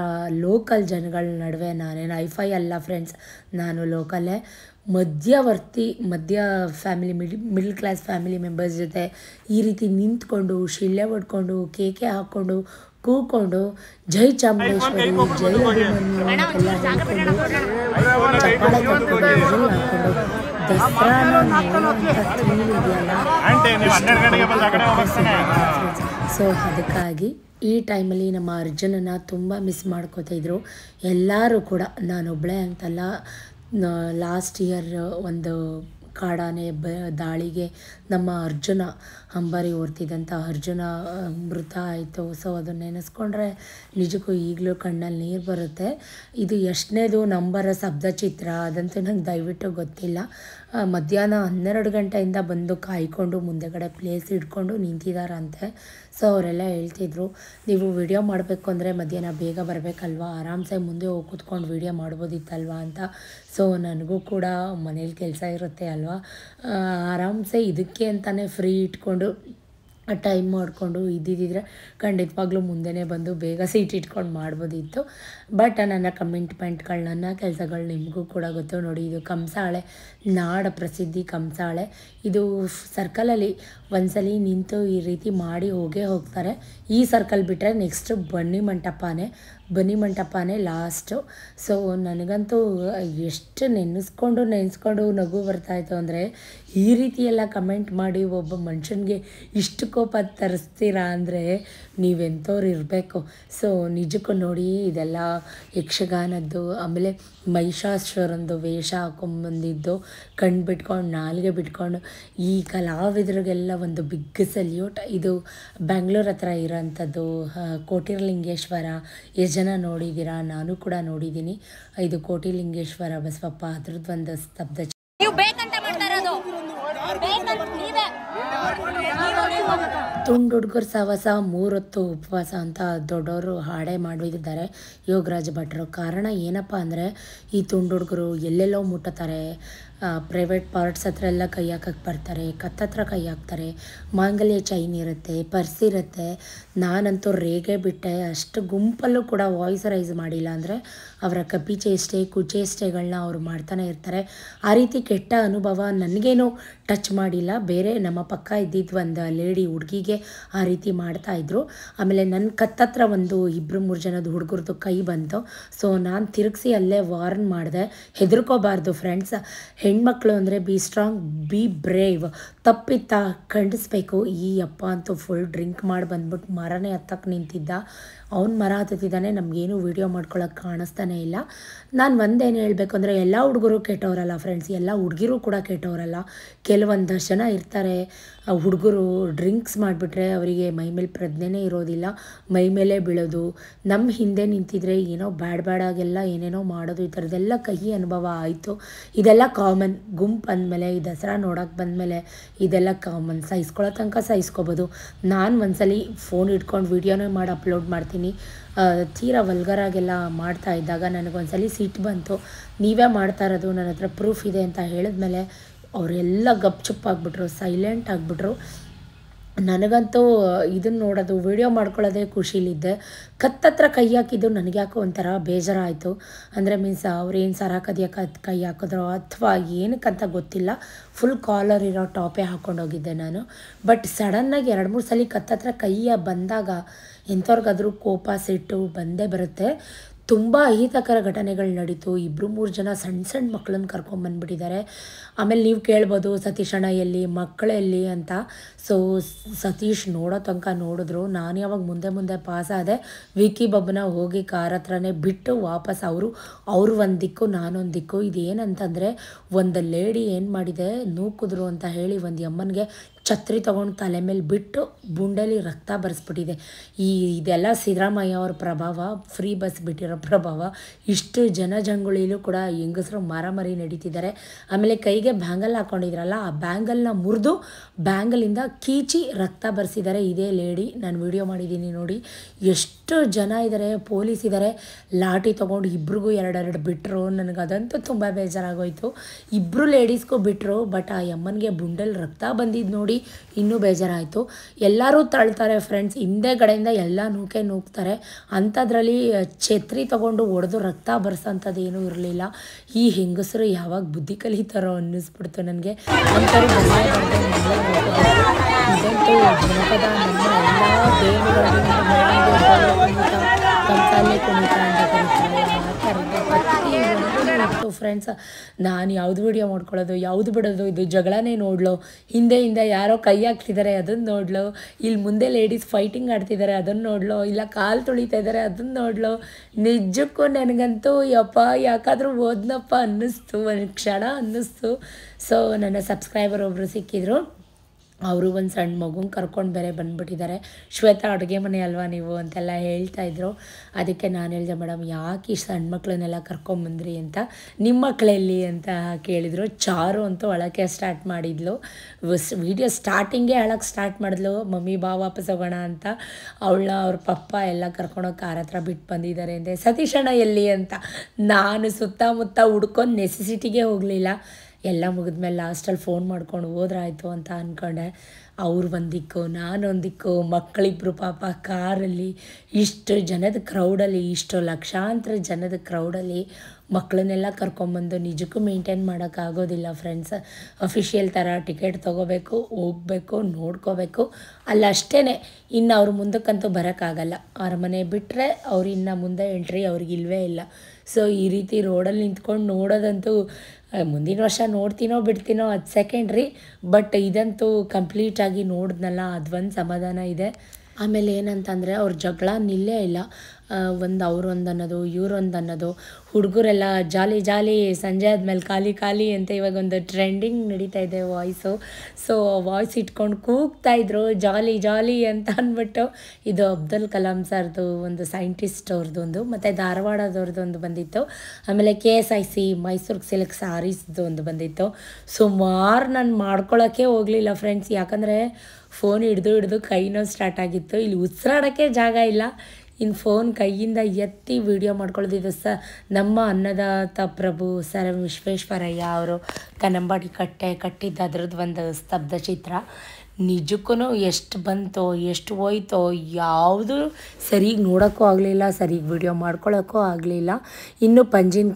ಲೋಕಲ್ ಜನಗಳ ನಡುವೆ ನಾನೇನು ಐಫೈ ಅಲ್ಲ ಫ್ರೆಂಡ್ಸ್ ನಾನು ಲೋಕಲ್ಲೇ ಮಧ್ಯವರ್ತಿ ಮಧ್ಯ family mid middle class family members ಜೊತೆ ಈ ರೀತಿ ನಿಂತ್ಕೊಂಡು ಶಿಳ್ಳೆ ಹೊಡ್ಕೊಂಡು ಕೇಕೆ ಹಾಕ್ಕೊಂಡು ಕೂಕೊಂಡು ಜೈ ಚಾಮುಂಡೇಶ್ವರಿ ಜೈ ಅಭಿಮನ್ಯು ಸೊ ಅದಕ್ಕಾಗಿ ಈ ಟೈಮಲ್ಲಿ ನಮ್ಮ ಅರ್ಜುನನ್ನು ತುಂಬ ಮಿಸ್ ಮಾಡ್ಕೋತಾ ಇದ್ರು ಎಲ್ಲರೂ ಕೂಡ ನಾನೊಬ್ಬಳೇ ಅಂತಲ್ಲ ಲಾಸ್ಟ್ ಇಯರ್ ಒಂದು ಕಾಡಾನೆ ಬ ದಾಳಿಗೆ ನಮ್ಮ ಅರ್ಜುನ ಅಂಬಾರಿ ಓರ್ತಿದ್ದಂಥ ಅರ್ಜುನ ಮೃತ ಆಯಿತು ಸೊ ಅದು ನೆನೆಸ್ಕೊಂಡ್ರೆ ನಿಜಕ್ಕೂ ಈಗಲೂ ಕಣ್ಣಲ್ಲಿ ನೀರು ಬರುತ್ತೆ ಇದು ಎಷ್ಟನೇದು ನಂಬರ ಶಬ್ದ ಚಿತ್ರ ಅದಂತೂ ನಂಗೆ ದಯವಿಟ್ಟು ಗೊತ್ತಿಲ್ಲ ಮಧ್ಯಾಹ್ನ ಹನ್ನೆರಡು ಗಂಟೆಯಿಂದ ಬಂದು ಕಾಯ್ಕೊಂಡು ಮುಂದೆಗಡೆ ಪ್ಲೇಸ್ ಇಟ್ಕೊಂಡು ನಿಂತಿದ್ದಾರಂತೆ ಸೊ ಅವರೆಲ್ಲ ಹೇಳ್ತಿದ್ರು ನೀವು ವಿಡಿಯೋ ಮಾಡಬೇಕು ಅಂದರೆ ಮಧ್ಯಾಹ್ನ ಬೇಗ ಬರಬೇಕಲ್ವಾ ಆರಾಮ್ಸೆ ಮುಂದೆ ಹೋಗಿ ಕೂತ್ಕೊಂಡು ವಿಡಿಯೋ ಮಾಡ್ಬೋದಿತ್ತಲ್ವಾ ಅಂತ ಸೊ ನನಗೂ ಕೂಡ ಮನೇಲಿ ಕೆಲಸ ಇರುತ್ತೆ ಅಲ್ವಾ ಆರಾಮ್ಸೆ ಇದಕ್ಕೆ ಅಂತಲೇ ಫ್ರೀ ಇಟ್ಕೊಂಡು ಟೈಮ್ ಮಾಡಿಕೊಂಡು ಇದ್ದಿದ್ದಿದ್ರೆ ಖಂಡಿತವಾಗ್ಲೂ ಮುಂದೆನೇ ಬಂದು ಬೇಗ ಸೀಟ್ ಇಟ್ಕೊಂಡು ಮಾಡ್ಬೋದಿತ್ತು ಬಟ್ ನನ್ನ ಕಮಿಟ್ಮೆಂಟ್ಗಳು ನನ್ನ ಕೆಲಸಗಳು ನಿಮಗೂ ಕೂಡ ಗೊತ್ತು ನೋಡಿ ಇದು ಕಂಸಾಳೆ ನಾಡ ಪ್ರಸಿದ್ಧಿ ಕಂಸಾಳೆ ಇದು ಸರ್ಕಲಲ್ಲಿ ಒಂದ್ಸಲಿ ನಿಂತು ಈ ರೀತಿ ಮಾಡಿ ಹೋಗೇ ಹೋಗ್ತಾರೆ ಈ ಸರ್ಕಲ್ ಬಿಟ್ಟರೆ ನೆಕ್ಸ್ಟ್ ಬನ್ನಿ ಮಂಟಪನೇ ಬನ್ನಿ ಮಂಟಪನೇ ಲಾಸ್ಟು ಸೊ ನನಗಂತೂ ಎಷ್ಟು ನೆನೆಸ್ಕೊಂಡು ನೆನೆಸ್ಕೊಂಡು ನಗು ಬರ್ತಾಯಿತ್ತು ಅಂದರೆ ಈ ರೀತಿ ಎಲ್ಲ ಕಮೆಂಟ್ ಮಾಡಿ ಒಬ್ಬ ಮನುಷ್ಯನಿಗೆ ಇಷ್ಟು ಕೋಪ ತರಿಸ್ತೀರಾ ಅಂದರೆ ನೀವೆಂಥವ್ರು ಇರಬೇಕು ಸೊ ನಿಜಕ್ಕೂ ನೋಡಿ ಇದೆಲ್ಲ ಯಕ್ಷಗಾನದ್ದು ಆಮೇಲೆ ಮಹಿಷಾಸುರನದು ವೇಷ ಹಾಕೊಂಬಂದಿದ್ದು ಕಣ್ಣು ಬಿಟ್ಕೊಂಡು ನಾಲಿಗೆ ಬಿಟ್ಕೊಂಡು ಈ ಕಲಾವಿದರಿಗೆಲ್ಲ ಒಂದು ಬಿಗ್ ಸಲ್ಯೂಟ್ ಇದು ಬೆಂಗಳೂರು ಹತ್ರ ಇರೋಂಥದ್ದು ಕೋಟಿರ್ಲಿಂಗೇಶ್ವರ ಎಷ್ಟು ಜನ ನೋಡಿದ್ದೀರಾ ನಾನು ಕೂಡ ನೋಡಿದ್ದೀನಿ ಇದು ಕೋಟಿಲಿಂಗೇಶ್ವರ ಬಸವಪ್ಪ ಅದ್ರದ್ದು ಒಂದು ಸ್ತಬ್ಧ ತುಂಡು ಹುಡುಗರ ಸಹವಾಸ ಮೂರೊತ್ತು ಉಪವಾಸ ಅಂತ ದೊಡ್ಡವರು ಹಾಡೆ ಮಾಡಿದ್ದಾರೆ ಯೋಗರಾಜ್ ಭಟ್ರು ಕಾರಣ ಏನಪ್ಪ ಅಂದರೆ ಈ ತುಂಡು ಹುಡುಗರು ಎಲ್ಲೆಲ್ಲೋ ಮುಟ್ಟುತ್ತಾರೆ ಪ್ರೈವೇಟ್ ಪಾರ್ಟ್ಸ್ ಹತ್ರ ಎಲ್ಲ ಕೈ ಹಾಕಕ್ಕೆ ಬರ್ತಾರೆ ಕತ್ತತ್ರ ಕೈ ಹಾಕ್ತಾರೆ ಮಾಂಗಲ್ಯ ಚೈನ್ ಇರುತ್ತೆ ಪರ್ಸ್ ಇರುತ್ತೆ ನಾನಂತೂ ರೇಗೆ ಬಿಟ್ಟೆ ಅಷ್ಟು ಗುಂಪಲ್ಲೂ ಕೂಡ ವಾಯ್ಸ್ ರೈಸ್ ಮಾಡಿಲ್ಲ ಅಂದರೆ ಅವರ ಕಪಿ ಚೇಷ್ಟೆ ಕುಚೇಷ್ಟೆಗಳನ್ನ ಅವರು ಮಾಡ್ತಾನೆ ಇರ್ತಾರೆ ಆ ರೀತಿ ಕೆಟ್ಟ ಅನುಭವ ನನಗೇನು ಟಚ್ ಮಾಡಿಲ್ಲ ಬೇರೆ ನಮ್ಮ ಪಕ್ಕ ಇದ್ದಿದ್ದು ಒಂದು ಲೇಡಿ ಹುಡುಗಿಗೆ ಆ ರೀತಿ ಮಾಡ್ತಾಯಿದ್ರು ಆಮೇಲೆ ನನ್ನ ಕತ್ತತ್ರ ಒಂದು ಇಬ್ಬರು ಮೂರು ಜನದ ಹುಡುಗರದ್ದು ಕೈ ಬಂತು ಸೊ ನಾನು ತಿರುಗಿಸಿ ಅಲ್ಲೇ ವಾರ್ನ್ ಮಾಡಿದೆ ಹೆದರ್ಕೋಬಾರ್ದು ಫ್ರೆಂಡ್ಸ್ ಹೆಣ್ಮಕ್ಳು ಅಂದರೆ ಬಿ ಸ್ಟ್ರಾಂಗ್ ಬಿ ಬ್ರೇವ್ ತಪ್ಪಿತ್ತ ಖಂಡಿಸ್ಬೇಕು ಈ ಅಪ್ಪ ಅಂತೂ ಫುಲ್ ಡ್ರಿಂಕ್ ಮಾಡಿ ಬಂದ್ಬಿಟ್ಟು ಮರನೇ ಹತ್ತಕ್ಕೆ ನಿಂತಿದ್ದ ಅವ್ನು ಮರ ಹತ್ತುತ್ತಿದ್ದಾನೆ ನಮಗೇನು ವೀಡಿಯೋ ಮಾಡ್ಕೊಳ್ಳೋಕೆ ಕಾಣಿಸ್ತಾನೇ ಇಲ್ಲ ನಾನು ಒಂದೇನು ಹೇಳಬೇಕು ಅಂದರೆ ಎಲ್ಲ ಹುಡುಗರು ಕೆಟ್ಟವರಲ್ಲ ಫ್ರೆಂಡ್ಸ್ ಎಲ್ಲ ಹುಡುಗಿರು ಕೂಡ ಕೆಟ್ಟವರಲ್ಲ ಕೆಲವೊಂದಷ್ಟು ಜನ ಇರ್ತಾರೆ ಹುಡುಗರು ಡ್ರಿಂಕ್ಸ್ ಮಾಡಿಬಿಟ್ರೆ ಅವರಿಗೆ ಮೈ ಮೇಲೆ ಪ್ರಜ್ಞೆನೇ ಇರೋದಿಲ್ಲ ಮೈ ಮೇಲೆ ಬೀಳೋದು ನಮ್ಮ ಹಿಂದೆ ನಿಂತಿದ್ರೆ ಏನೋ ಬ್ಯಾಡ್ ಬ್ಯಾಡಾಗೆಲ್ಲ ಏನೇನೋ ಮಾಡೋದು ಈ ಥರದ್ದೆಲ್ಲ ಕಹಿ ಅನುಭವ ಆಯಿತು ಇದೆಲ್ಲ ಕಾಮನ್ ಗುಂಪು ಅಂದಮೇಲೆ ಈ ದಸರಾ ನೋಡೋಕೆ ಬಂದಮೇಲೆ ಇದೆಲ್ಲ ಕಾಮನ್ ಸಹಿಸ್ಕೊಳ್ಳೋ ತನಕ ಸಹಿಸ್ಕೋಬೋದು ನಾನು ಒಂದ್ಸಲಿ ಫೋನ್ ಇಟ್ಕೊಂಡು ವೀಡಿಯೋನೇ ಮಾಡಿ ಅಪ್ಲೋಡ್ ಮಾಡ್ತೀನಿ ಮಾಡ್ತೀನಿ ತೀರಾ ವಲ್ಗರಾಗೆಲ್ಲ ಮಾಡ್ತಾ ಇದ್ದಾಗ ನನಗೊಂದ್ಸಲಿ ಸಿಟ್ಟು ಬಂತು ನೀವೇ ಮಾಡ್ತಾ ಇರೋದು ನನ್ನ ಹತ್ರ ಪ್ರೂಫ್ ಇದೆ ಅಂತ ಹೇಳಿದ್ಮೇಲೆ ಅವರೆಲ್ಲ ಗಪ್ಚುಪ್ ಆಗಿಬಿಟ್ರು ಸೈಲೆಂಟ್ ಆಗಿಬಿಟ್ರು ನನಗಂತೂ ಇದನ್ನು ನೋಡೋದು ವಿಡಿಯೋ ಮಾಡ್ಕೊಳ್ಳೋದೇ ಖುಷಿಲಿದ್ದೆ ಕತ್ತತ್ರ ಕೈ ಹಾಕಿದ್ದು ಯಾಕೋ ಒಂಥರ ಬೇಜಾರಾಯಿತು ಅಂದರೆ ಮೀನ್ಸ್ ಅವ್ರೇನು ಸರ ಹಾಕೋದ್ಯಾ ಕೈ ಹಾಕಿದ್ರೋ ಅಥವಾ ಏನಕ್ಕಂತ ಗೊತ್ತಿಲ್ಲ ಫುಲ್ ಕಾಲರ್ ಇರೋ ಟಾಪೇ ಹಾಕ್ಕೊಂಡೋಗಿದ್ದೆ ನಾನು ಬಟ್ ಸಡನ್ನಾಗಿ ಎರಡು ಮೂರು ಸಲ ಕತ್ತತ್ರ ಕೈಯ ಬಂದಾಗ ಎಂಥವ್ರಿಗಾದ್ರೂ ಕೋಪ ಸಿಟ್ಟು ಬಂದೇ ಬರುತ್ತೆ ತುಂಬ ಅಹಿತಕರ ಘಟನೆಗಳು ನಡೀತು ಇಬ್ಬರು ಮೂರು ಜನ ಸಣ್ಣ ಸಣ್ಣ ಮಕ್ಕಳನ್ನ ಕರ್ಕೊಂಬಂದ್ಬಿಟ್ಟಿದ್ದಾರೆ ಆಮೇಲೆ ನೀವು ಕೇಳ್ಬೋದು ಸತೀಶ್ ಅಣ್ಣ ಎಲ್ಲಿ ಮಕ್ಕಳೆಲ್ಲಿ ಅಂತ ಸೊ ಸತೀಶ್ ನೋಡೋ ತನಕ ನೋಡಿದ್ರು ನಾನು ಯಾವಾಗ ಮುಂದೆ ಮುಂದೆ ಪಾಸ್ ವಿಕಿ ಬಬ್ಬನ ಹೋಗಿ ಕಾರ್ ಹತ್ರನೇ ಬಿಟ್ಟು ವಾಪಸ್ ಅವರು ಅವರು ಒಂದು ದಿಕ್ಕು ನಾನೊಂದು ದಿಕ್ಕು ಇದೇನಂತಂದರೆ ಒಂದು ಲೇಡಿ ಏನು ಮಾಡಿದೆ ನೂಕಿದ್ರು ಅಂತ ಹೇಳಿ ಒಂದು ಅಮ್ಮನಿಗೆ ಛತ್ರಿ ತೊಗೊಂಡು ತಲೆ ಮೇಲೆ ಬಿಟ್ಟು ಬುಂಡಲಿ ರಕ್ತ ಬರೆಸ್ಬಿಟ್ಟಿದೆ ಈ ಇದೆಲ್ಲ ಸಿದ್ದರಾಮಯ್ಯ ಅವ್ರ ಪ್ರಭಾವ ಫ್ರೀ ಬಸ್ ಬಿಟ್ಟಿರೋ ಪ್ರಭಾವ ಇಷ್ಟು ಜನ ಜಂಗುಳಿಲೂ ಕೂಡ ಹೆಂಗಸರು ಮರಮರಿ ನಡೀತಿದ್ದಾರೆ ಆಮೇಲೆ ಕೈಗೆ ಬ್ಯಾಂಗಲ್ ಹಾಕೊಂಡಿದ್ರಲ್ಲ ಆ ಬ್ಯಾಂಗಲ್ನ ಮುರಿದು ಬ್ಯಾಂಗಲಿಂದ ಕೀಚಿ ರಕ್ತ ಬರೆಸಿದ್ದಾರೆ ಇದೇ ಲೇಡಿ ನಾನು ವಿಡಿಯೋ ಮಾಡಿದ್ದೀನಿ ನೋಡಿ ಎಷ್ಟು ಜನ ಇದ್ದಾರೆ ಪೊಲೀಸ್ ಇದ್ದಾರೆ ಲಾಠಿ ತೊಗೊಂಡು ಇಬ್ರಿಗೂ ಎರಡೆರಡು ಬಿಟ್ಟರು ನನಗೆ ಅದಂತೂ ತುಂಬ ಬೇಜಾರಾಗೋಯಿತು ಇಬ್ಬರು ಲೇಡೀಸ್ಗೂ ಬಿಟ್ಟರು ಬಟ್ ಆ ಅಮ್ಮನಿಗೆ ಬುಂಡಲ್ ರಕ್ತ ಬಂದಿದ್ದು ನೋಡಿ ಇನ್ನೂ ಬೇಜಾರಾಯಿತು ಎಲ್ಲರೂ ತಳ್ತಾರೆ ಫ್ರೆಂಡ್ಸ್ ಹಿಂದೆ ಕಡೆಯಿಂದ ಎಲ್ಲ ನೂಕೆ ನೂಕ್ತಾರೆ ಅಂಥದ್ರಲ್ಲಿ ಛತ್ರಿ ತೊಗೊಂಡು ಒಡೆದು ರಕ್ತ ಬರ್ಸೋಂಥದ್ದು ಏನೂ ಇರಲಿಲ್ಲ ಈ ಹೆಂಗಸರು ಯಾವಾಗ ಬುದ್ಧಿ ಕಲಿತಾರೋ ಅನ್ನಿಸ್ಬಿಡ್ತು ನನಗೆ ಅಂತ ಅಂತ ಫ್ರೆಂಡ್ಸ್ ನಾನು ಯಾವುದು ವಿಡಿಯೋ ಮಾಡ್ಕೊಳ್ಳೋದು ಯಾವುದು ಬಿಡೋದು ಇದು ಜಗಳನೇ ನೋಡ್ಲು ಹಿಂದೆ ಹಿಂದೆ ಯಾರೋ ಕೈ ಹಾಕ್ತಿದ್ದಾರೆ ಅದನ್ನು ನೋಡ್ಲು ಇಲ್ಲಿ ಮುಂದೆ ಲೇಡೀಸ್ ಫೈಟಿಂಗ್ ಆಡ್ತಿದ್ದಾರೆ ಅದನ್ನು ನೋಡ್ಲು ಇಲ್ಲ ಕಾಲು ತುಳಿತಾ ಇದ್ದಾರೆ ಅದನ್ನು ನೋಡ್ಲು ನಿಜಕ್ಕೂ ನನಗಂತೂ ಯಪ್ಪ ಯಾಕಾದರೂ ಓದ್ನಪ್ಪ ಅನ್ನಿಸ್ತು ಒಂದು ಕ್ಷಣ ಅನ್ನಿಸ್ತು ಸೊ ನನ್ನ ಸಬ್ಸ್ಕ್ರೈಬರ್ ಒಬ್ಬರು ಸಿಕ್ಕಿದ್ರು ಅವರು ಒಂದು ಸಣ್ಣ ಮಗುನ ಕರ್ಕೊಂಡು ಬೇರೆ ಬಂದುಬಿಟ್ಟಿದ್ದಾರೆ ಶ್ವೇತಾ ಅಡುಗೆ ಮನೆ ಅಲ್ವಾ ನೀವು ಅಂತೆಲ್ಲ ಹೇಳ್ತಾಯಿದ್ರು ಅದಕ್ಕೆ ನಾನು ಹೇಳಿದೆ ಮೇಡಮ್ ಯಾಕೆ ಈ ಸಣ್ಣ ಮಕ್ಕಳನ್ನೆಲ್ಲ ಕರ್ಕೊಂಬಂದ್ರಿ ಅಂತ ನಿಮ್ಮ ಮಕ್ಕಳಲ್ಲಿ ಅಂತ ಕೇಳಿದರು ಚಾರು ಅಂತೂ ಅಳಕ್ಕೆ ಸ್ಟಾರ್ಟ್ ಮಾಡಿದ್ಲು ವೀಡಿಯೋ ಸ್ಟಾರ್ಟಿಂಗೇ ಅಳಕ್ಕೆ ಸ್ಟಾರ್ಟ್ ಮಾಡಿದ್ಲು ಮಮ್ಮಿ ಬಾ ವಾಪಸ್ ಹೋಗೋಣ ಅಂತ ಅವಳನ್ನ ಅವ್ರ ಪಪ್ಪ ಎಲ್ಲ ಕರ್ಕೊಂಡೋಗಿ ಕಾರ್ ಹತ್ರ ಬಿಟ್ಟು ಬಂದಿದ್ದಾರೆ ಅಂದೆ ಸತೀಶಣ್ಣ ಎಲ್ಲಿ ಅಂತ ನಾನು ಸುತ್ತಮುತ್ತ ಹುಡ್ಕೊಂಡು ನೆಸೆಸಿಟಿಗೆ ಹೋಗಲಿಲ್ಲ ಎಲ್ಲ ಮುಗಿದ್ಮೇಲೆ ಲಾಸ್ಟಲ್ಲಿ ಫೋನ್ ಮಾಡ್ಕೊಂಡು ಹೋದ್ರಾಯ್ತು ಅಂತ ಅಂದ್ಕೊಂಡೆ ಅವ್ರು ಒಂದಿಕ್ಕು ನಾನೊಂದಿಕ್ಕು ಮಕ್ಕಳಿಬ್ರು ಪಾಪ ಕಾರಲ್ಲಿ ಇಷ್ಟು ಜನದ ಕ್ರೌಡಲ್ಲಿ ಇಷ್ಟು ಲಕ್ಷಾಂತರ ಜನದ ಕ್ರೌಡಲ್ಲಿ ಮಕ್ಕಳನ್ನೆಲ್ಲ ಕರ್ಕೊಂಬಂದು ನಿಜಕ್ಕೂ ಮೇಂಟೈನ್ ಮಾಡೋಕ್ಕಾಗೋದಿಲ್ಲ ಫ್ರೆಂಡ್ಸ್ ಅಫಿಷಿಯಲ್ ಥರ ಟಿಕೆಟ್ ತೊಗೋಬೇಕು ಹೋಗ್ಬೇಕು ನೋಡ್ಕೋಬೇಕು ಅಲ್ಲಷ್ಟೇ ಇನ್ನು ಅವ್ರ ಮುಂದಕ್ಕಂತೂ ಬರೋಕ್ಕಾಗಲ್ಲ ಮನೆ ಬಿಟ್ಟರೆ ಅವ್ರು ಇನ್ನು ಮುಂದೆ ಎಂಟ್ರಿ ಅವ್ರಿಗಿಲ್ವೇ ಇಲ್ಲ ಸೊ ಈ ರೀತಿ ರೋಡಲ್ಲಿ ನಿಂತ್ಕೊಂಡು ನೋಡೋದಂತೂ ಮುಂದಿನ ವರ್ಷ ನೋಡ್ತೀನೋ ಬಿಡ್ತೀನೋ ಅದು ಸೆಕೆಂಡ್ರಿ ಬಟ್ ಇದಂತೂ ಕಂಪ್ಲೀಟಾಗಿ ನೋಡಿದ್ನಲ್ಲ ಒಂದು ಸಮಾಧಾನ ಇದೆ ಆಮೇಲೆ ಏನಂತಂದರೆ ಅವ್ರ ಜಗಳ ನಿಲ್ಲೇ ಇಲ್ಲ ಒಂದು ಅವ್ರೊಂದು ಅನ್ನೋದು ಇವ್ರೊಂದು ಅನ್ನೋದು ಹುಡುಗರೆಲ್ಲ ಜಾಲಿ ಜಾಲಿ ಸಂಜೆ ಆದಮೇಲೆ ಖಾಲಿ ಖಾಲಿ ಅಂತ ಇವಾಗ ಒಂದು ಟ್ರೆಂಡಿಂಗ್ ನಡೀತಾ ಇದೆ ವಾಯ್ಸು ಸೊ ವಾಯ್ಸ್ ಇಟ್ಕೊಂಡು ಕೂಗ್ತಾಯಿದ್ರು ಜಾಲಿ ಜಾಲಿ ಅಂತ ಅಂದ್ಬಿಟ್ಟು ಇದು ಅಬ್ದುಲ್ ಕಲಾಂ ಸರ್ದು ಒಂದು ಸೈಂಟಿಸ್ಟ್ ಒಂದು ಮತ್ತು ಒಂದು ಬಂದಿತ್ತು ಆಮೇಲೆ ಕೆ ಎಸ್ ಐ ಸಿ ಮೈಸೂರಿಗೆ ಸಿಲ್ಕ್ ಸಾರೀಸ್ದು ಒಂದು ಬಂದಿತ್ತು ಸುಮಾರು ನಾನು ಮಾಡ್ಕೊಳ್ಳೋಕ್ಕೆ ಹೋಗಲಿಲ್ಲ ಫ್ರೆಂಡ್ಸ್ ಯಾಕಂದರೆ ಫೋನ್ ಹಿಡ್ದು ಹಿಡಿದು ಕೈನೋ ಸ್ಟಾರ್ಟ್ ಆಗಿತ್ತು ಇಲ್ಲಿ ಉಸಿರಾಡೋಕ್ಕೆ ಜಾಗ ಇಲ್ಲ ಇನ್ನು ಫೋನ್ ಕೈಯಿಂದ ಎತ್ತಿ ವಿಡಿಯೋ ಮಾಡ್ಕೊಳ್ಳೋದಿದೆ ಸ ನಮ್ಮ ಅನ್ನದಾತ ಪ್ರಭು ಸರ್ ವಿಶ್ವೇಶ್ವರಯ್ಯ ಅವರು ಕನ್ನಂಬಾಡಿ ಕಟ್ಟೆ ಕಟ್ಟಿದ್ದ ಅದ್ರದ್ದು ಒಂದು ಸ್ತಬ್ಧ ಚಿತ್ರ ನಿಜಕ್ಕೂ ಎಷ್ಟು ಬಂತೋ ಎಷ್ಟು ಹೋಯ್ತೋ ಯಾವುದು ಸರಿಗೆ ನೋಡೋಕ್ಕೂ ಆಗಲಿಲ್ಲ ಸರಿಗೆ ವಿಡಿಯೋ ಮಾಡ್ಕೊಳ್ಳೋಕ್ಕೂ ಆಗಲಿಲ್ಲ ಇನ್ನು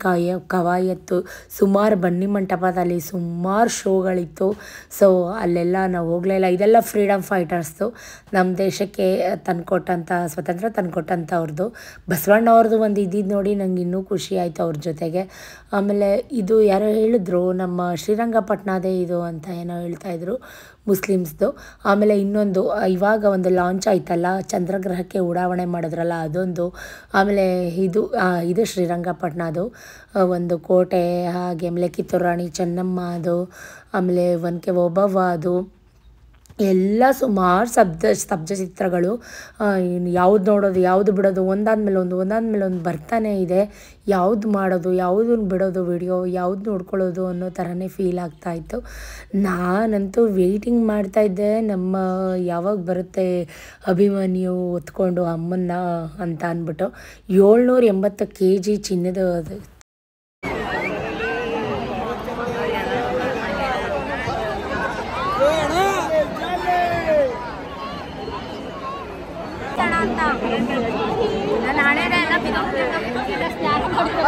ಕಾಯ ಕವಾಯತ್ತು ಸುಮಾರು ಬನ್ನಿ ಮಂಟಪದಲ್ಲಿ ಸುಮಾರು ಶೋಗಳಿತ್ತು ಸೊ ಅಲ್ಲೆಲ್ಲ ನಾವು ಇಲ್ಲ ಇದೆಲ್ಲ ಫ್ರೀಡಮ್ ಫೈಟರ್ಸ್ದು ನಮ್ಮ ದೇಶಕ್ಕೆ ತಂದುಕೊಟ್ಟಂಥ ಸ್ವತಂತ್ರ ಬಸವಣ್ಣ ಅವ್ರದ್ದು ಒಂದು ಇದ್ದಿದ್ದು ನೋಡಿ ನಂಗೆ ಇನ್ನೂ ಖುಷಿ ಆಯಿತು ಅವ್ರ ಜೊತೆಗೆ ಆಮೇಲೆ ಇದು ಯಾರೋ ಹೇಳಿದ್ರು ನಮ್ಮ ಶ್ರೀರಂಗಪಟ್ಟಣದೇ ಇದು ಅಂತ ಏನೋ ಹೇಳ್ತಾಯಿದ್ರು ಮುಸ್ಲಿಮ್ಸ್ದು ಆಮೇಲೆ ಇನ್ನೊಂದು ಇವಾಗ ಒಂದು ಲಾಂಚ್ ಆಯ್ತಲ್ಲ ಚಂದ್ರಗ್ರಹಕ್ಕೆ ಉಡಾವಣೆ ಮಾಡಿದ್ರಲ್ಲ ಅದೊಂದು ಆಮೇಲೆ ಇದು ಇದು ಅದು ಒಂದು ಕೋಟೆ ಹಾಗೆ ಆಮೇಲೆ ಕಿತ್ತೂರು ರಾಣಿ ಅದು ಆಮೇಲೆ ಒನಕೆ ಓಬವ್ವ ಅದು ಎಲ್ಲ ಸುಮಾರು ಶಬ್ದ ಸ್ತಬ್ಧ ಚಿತ್ರಗಳು ಯಾವ್ದು ನೋಡೋದು ಯಾವುದು ಬಿಡೋದು ಒಂದಾದ ಮೇಲೆ ಒಂದು ಒಂದಾದ ಮೇಲೆ ಒಂದು ಬರ್ತಾನೆ ಇದೆ ಯಾವುದು ಮಾಡೋದು ಯಾವುದನ್ನು ಬಿಡೋದು ವಿಡಿಯೋ ಯಾವ್ದು ನೋಡ್ಕೊಳ್ಳೋದು ಅನ್ನೋ ಥರನೇ ಫೀಲ್ ಆಗ್ತಾಯಿತ್ತು ನಾನಂತೂ ವೆಯ್ಟಿಂಗ್ ಮಾಡ್ತಾಯಿದ್ದೆ ನಮ್ಮ ಯಾವಾಗ ಬರುತ್ತೆ ಅಭಿಮಾನಿಯು ಹೊತ್ಕೊಂಡು ಅಮ್ಮನ್ನ ಅಂತ ಅಂದ್ಬಿಟ್ಟು ಏಳ್ನೂರ ಎಂಬತ್ತು ಕೆ ಜಿ ಚಿನ್ನದ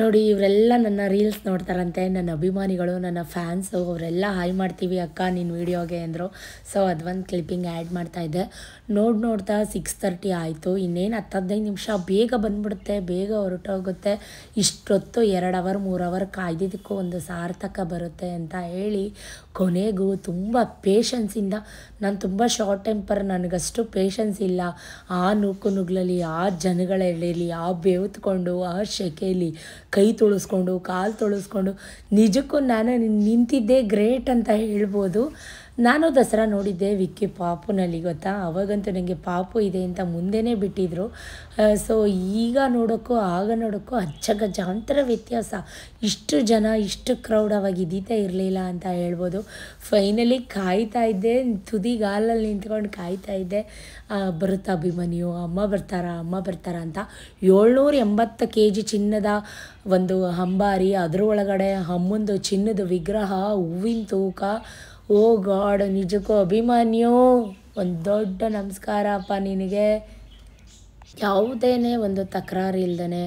ನೋಡಿ ಇವರೆಲ್ಲ ನನ್ನ ರೀಲ್ಸ್ ನೋಡ್ತಾರಂತೆ ನನ್ನ ಅಭಿಮಾನಿಗಳು ನನ್ನ ಫ್ಯಾನ್ಸು ಅವರೆಲ್ಲ ಹಾಯ್ ಮಾಡ್ತೀವಿ ಅಕ್ಕ ನಿನ್ನ ವೀಡಿಯೋಗೆ ಅಂದರು ಸೊ ಒಂದು ಕ್ಲಿಪ್ಪಿಂಗ್ ಆ್ಯಡ್ ಮಾಡ್ತಾ ಇದ್ದೆ ನೋಡಿ ನೋಡ್ತಾ ಸಿಕ್ಸ್ ತರ್ಟಿ ಆಯಿತು ಇನ್ನೇನು ಹತ್ತು ಹದಿನೈದು ನಿಮಿಷ ಬೇಗ ಬಂದ್ಬಿಡುತ್ತೆ ಬೇಗ ಹೊರಟೋಗುತ್ತೆ ಇಷ್ಟೊತ್ತು ಎರಡು ಅವರ್ ಮೂರು ಅವರ್ ಕಾಯ್ದಿದ್ದಕ್ಕೂ ಒಂದು ಸಾರ್ಥಕ ಬರುತ್ತೆ ಅಂತ ಹೇಳಿ ಕೊನೆಗೂ ತುಂಬ ಪೇಷನ್ಸಿಂದ ನಾನು ತುಂಬ ಶಾರ್ಟ್ ಟೆಂಪರ್ ನನಗಷ್ಟು ಪೇಷನ್ಸ್ ಇಲ್ಲ ಆ ನೂಕು ನುಗ್ಲಲ್ಲಿ ಆ ಜನಗಳ ಎಳೆಯಲ್ಲಿ ಆ ಬೇವತ್ಕೊಂಡು ಆ ಶೆಕೆಯಲ್ಲಿ ಕೈ ತುಳಿಸ್ಕೊಂಡು ಕಾಲು ತುಳಿಸ್ಕೊಂಡು ನಿಜಕ್ಕೂ ನಾನು ನಿಂತಿದ್ದೇ ಗ್ರೇಟ್ ಅಂತ ಹೇಳ್ಬೋದು ನಾನು ದಸರಾ ನೋಡಿದ್ದೆ ವಿಕ್ಕಿ ಪಾಪುನಲ್ಲಿ ಗೊತ್ತಾ ಅವಾಗಂತೂ ನನಗೆ ಪಾಪು ಇದೆ ಅಂತ ಮುಂದೆನೇ ಬಿಟ್ಟಿದ್ರು ಸೊ ಈಗ ನೋಡೋಕ್ಕೂ ಆಗ ನೋಡೋಕ್ಕೂ ಅಚ್ಚಗಜಾಂತರ ವ್ಯತ್ಯಾಸ ಇಷ್ಟು ಜನ ಇಷ್ಟು ಕ್ರೌಡ್ ಅವಾಗ ಇದೀತಾ ಇರಲಿಲ್ಲ ಅಂತ ಹೇಳ್ಬೋದು ಫೈನಲಿ ಕಾಯ್ತಾ ಇದ್ದೆ ತುದಿಗಾಲಲ್ಲಿ ನಿಂತ್ಕೊಂಡು ಕಾಯ್ತಾ ಇದ್ದೆ ಬರುತ್ತಾ ಅಭಿಮನ್ಯು ಅಮ್ಮ ಬರ್ತಾರಾ ಅಮ್ಮ ಬರ್ತಾರ ಅಂತ ಏಳ್ನೂರ ಎಂಬತ್ತು ಕೆ ಜಿ ಚಿನ್ನದ ಒಂದು ಅಂಬಾರಿ ಅದರ ಒಳಗಡೆ ಅಮ್ಮಂದು ಚಿನ್ನದ ವಿಗ್ರಹ ಹೂವಿನ ತೂಕ ಓ ಗಾಡ್ ನಿಜಕ್ಕೂ ಅಭಿಮಾನ್ಯು ಒಂದು ದೊಡ್ಡ ನಮಸ್ಕಾರ ನಿನಗೆ ಯಾವುದೇ ಒಂದು ತಕರಾರು ಇಲ್ಲದೇ